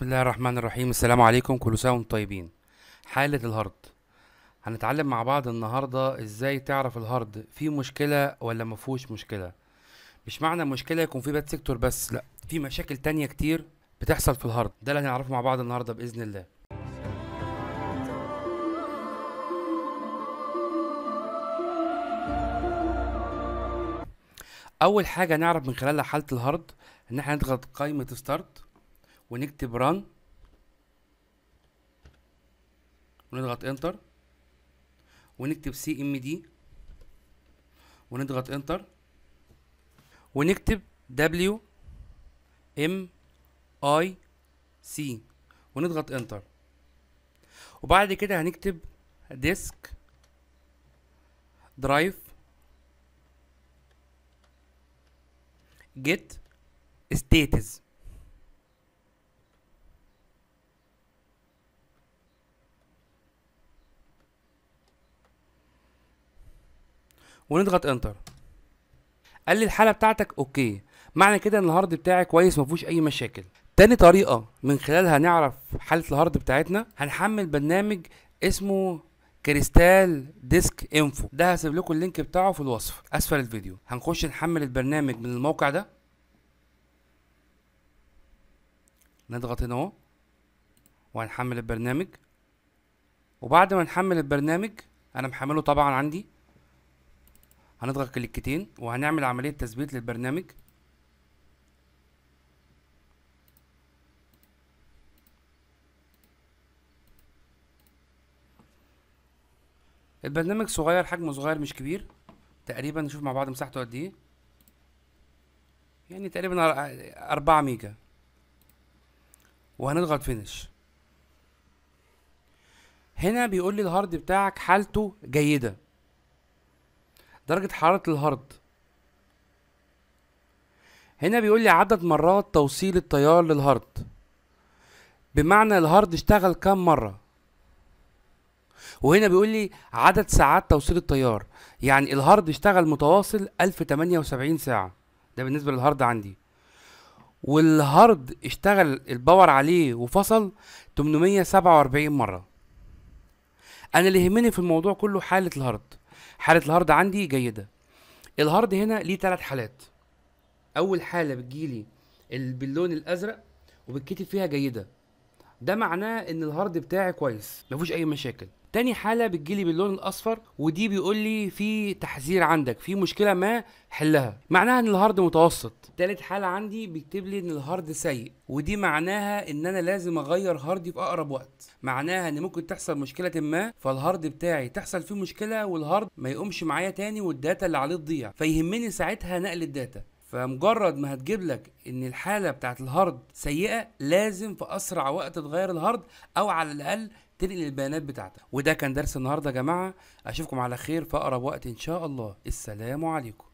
بسم الله الرحمن الرحيم السلام عليكم كل سنه وانتم طيبين حاله الهارد هنتعلم مع بعض النهارده ازاي تعرف الهارد فيه مشكله ولا ما فيهوش مشكله مش معنى مشكله يكون في باد سيكتور بس لا في مشاكل تانية كتير بتحصل في الهارد ده اللي هنعرفه مع بعض النهارده باذن الله اول حاجه نعرف من خلالها حاله الهارد ان احنا نضغط قائمه ستارت ونكتب ران ونضغط انتر ونكتب سي ام دي ونضغط انتر ونكتب دبليو ام اي سي ونضغط انتر وبعد كده هنكتب ديسك درايف جيت status ونضغط انتر قال لي الحاله بتاعتك اوكي معنى كده ان الهارد بتاعي كويس ما فيهوش اي مشاكل تاني طريقه من خلالها نعرف حاله الهارد بتاعتنا هنحمل برنامج اسمه كريستال ديسك انفو ده هسيب لكم اللينك بتاعه في الوصف اسفل الفيديو هنخش نحمل البرنامج من الموقع ده نضغط هنا اهو وهنحمل البرنامج وبعد ما نحمل البرنامج انا محمله طبعا عندي هنضغط كليكتين وهنعمل عملية تثبيت للبرنامج البرنامج صغير حجمه صغير مش كبير تقريبا نشوف مع بعض مساحته قد ايه يعني تقريبا أربعة ميجا وهنضغط فينش هنا بيقول لي الهارد بتاعك حالته جيده درجة حرارة الهارد هنا بيقول لي عدد مرات توصيل التيار للهارد بمعنى الهارد اشتغل كام مرة وهنا بيقول لي عدد ساعات توصيل التيار يعني الهارد اشتغل متواصل 1078 ساعة ده بالنسبة للهارد عندي والهارد اشتغل الباور عليه وفصل 847 مرة انا اللي يهمني في الموضوع كله حالة الهارد حاله الهارد عندي جيده الهارد هنا ليه ثلاث حالات اول حاله بتجيلي باللون الازرق وبتكتب فيها جيده ده معناه ان الهارد بتاعي كويس مفيهوش اي مشاكل تاني حاله بتجيلي باللون الاصفر ودي بيقول لي في تحذير عندك في مشكله ما حلها معناها ان الهارد متوسط تالت حاله عندي بيكتب لي ان الهارد سيء ودي معناها ان انا لازم اغير هاردي في اقرب وقت معناها ان ممكن تحصل مشكله ما فالهارد بتاعي تحصل فيه مشكله والهارد ما يقومش معايا تاني والداتا اللي عليه تضيع فيهمني ساعتها نقل الداتا فمجرد ما هتجيب لك ان الحاله بتاعت الهارد سيئه لازم في اسرع وقت تغير الهارد او على الاقل تنقل البيانات بتاعتك وده كان درس النهارده يا جماعه اشوفكم على خير في اقرب وقت ان شاء الله السلام عليكم